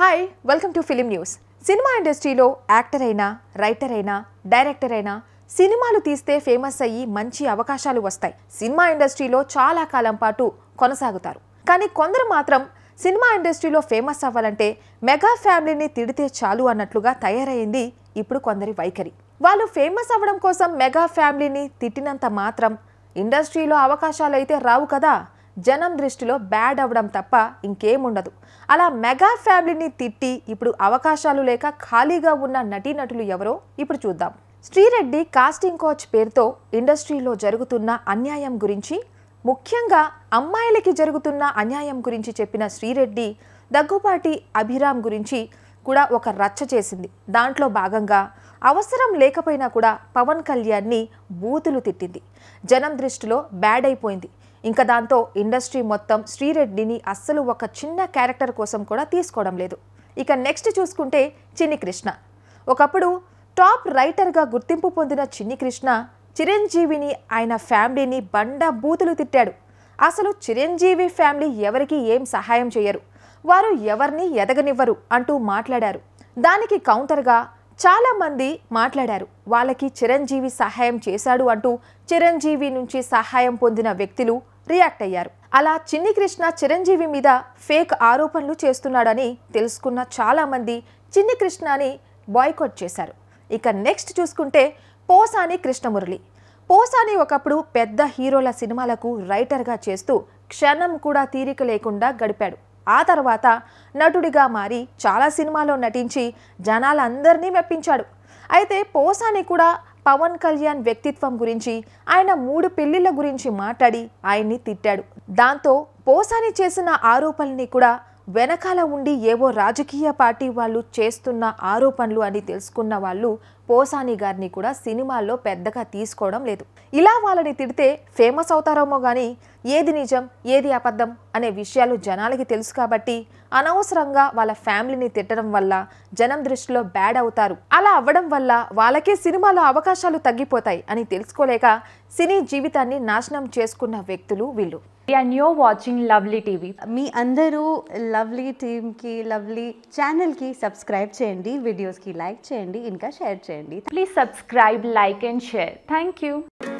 hi welcome to film news cinema ఇండస్ట్రీలో actor అయినా writer అయినా డైరెక్టర్ అయినా సినిమాలు తీస్తే ఫేమస్ అయ్యి మంచి అవకాశాలు వస్తాయి సినిమా ఇండస్ట్రీలో చాలా కాలం పాటు కొనసాగుతారు కానీ కొందరు మాత్రం సినిమా ఇండస్ట్రీలో ఫేమస్ అవ్వాలంటే మెగా ఫ్యామిలీని తిడితే చాలు అన్నట్లుగా తయారైంది ఇప్పుడు కొందరి వైఖరి వాళ్ళు ఫేమస్ అవ్వడం కోసం మెగా ఫ్యామిలీని తిట్టినంత మాత్రం ఇండస్ట్రీలో అవకాశాలు అయితే రావు కదా జనం దృష్టిలో బ్యాడ్ అవ్వడం తప్ప ఇంకేముండదు అలా మెగా ఫ్యామిలీని తిట్టి ఇప్పుడు అవకాశాలు లేక ఖాళీగా ఉన్న నటీనటులు ఎవరో ఇప్పుడు చూద్దాం శ్రీరెడ్డి కాస్టింగ్ కోచ్ పేరుతో ఇండస్ట్రీలో జరుగుతున్న అన్యాయం గురించి ముఖ్యంగా అమ్మాయిలకి జరుగుతున్న అన్యాయం గురించి చెప్పిన శ్రీరెడ్డి దగ్గుపాటి అభిరామ్ గురించి కూడా ఒక రచ్చ చేసింది దాంట్లో భాగంగా అవసరం లేకపోయినా కూడా పవన్ కళ్యాణ్ని బూతులు తిట్టింది జనం దృష్టిలో బ్యాడ్ అయిపోయింది ఇంకా దాంతో ఇండస్ట్రీ మొత్తం శ్రీరెడ్డిని అస్సలు ఒక చిన్న క్యారెక్టర్ కోసం కూడా తీసుకోవడం లేదు ఇక నెక్స్ట్ చూసుకుంటే చిన్ని కృష్ణ ఒకప్పుడు టాప్ రైటర్గా గుర్తింపు పొందిన చిన్ని కృష్ణ చిరంజీవిని ఆయన ఫ్యామిలీని బండ బూతులు తిట్టాడు అసలు చిరంజీవి ఫ్యామిలీ ఎవరికి ఏం సహాయం చేయరు వారు ఎవరిని ఎదగనివ్వరు అంటూ మాట్లాడారు దానికి కౌంటర్గా చాలామంది మాట్లాడారు వాళ్ళకి చిరంజీవి సహాయం చేశాడు అంటూ చిరంజీవి నుంచి సహాయం పొందిన వ్యక్తులు రియాక్ట్ అయ్యారు అలా చిన్ని కృష్ణ చిరంజీవి మీద ఫేక్ ఆరోపణలు చేస్తున్నాడని తెలుసుకున్న చాలామంది చిన్ని కృష్ణని బాయ్కౌట్ చేశారు ఇక నెక్స్ట్ చూసుకుంటే పోసాని కృష్ణమురళి పోసాని ఒకప్పుడు పెద్ద హీరోల సినిమాలకు రైటర్గా చేస్తూ క్షణం కూడా తీరిక లేకుండా గడిపాడు ఆ తర్వాత నటుడిగా మారి చాలా సినిమాలో నటించి జనాలందరినీ మెప్పించాడు అయితే పోసాని కూడా పవన్ కళ్యాణ్ వ్యక్తిత్వం గురించి ఆయన మూడు పెళ్లిళ్ల గురించి మాట్లాడి ఆయన్ని తిట్టాడు దాంతో పోసాని చేసిన ఆరోపణల్ని కూడా వెనకాల ఉండి ఏవో రాజకీయ పార్టీ వాళ్ళు చేస్తున్న ఆరోపణలు అని తెలుసుకున్న వాళ్ళు పోసాని గారిని కూడా సినిమాల్లో పెద్దగా తీసుకోవడం లేదు ఇలా వాళ్ళని తిడితే ఫేమస్ అవుతారేమో కానీ ఏది నిజం ఏది అబద్ధం అనే విషయాలు జనాలకి తెలుసు కాబట్టి అనవసరంగా వాళ్ళ ఫ్యామిలీని తిట్టడం వల్ల జనం దృష్టిలో బ్యాడ్ అవుతారు అలా అవ్వడం వల్ల వాళ్ళకే సినిమాలో అవకాశాలు తగ్గిపోతాయి అని తెలుసుకోలేక సినీ జీవితాన్ని నాశనం చేసుకున్న వ్యక్తులు వీళ్ళు అండ్ యో వాచింగ్ లవ్లీ టీవీ మీ అందరూ లవ్లీ టీమ్కి లవ్లీ ఛానల్కి సబ్స్క్రైబ్ చేయండి వీడియోస్కి లైక్ చేయండి ఇంకా షేర్ చేయండి please subscribe like and share thank you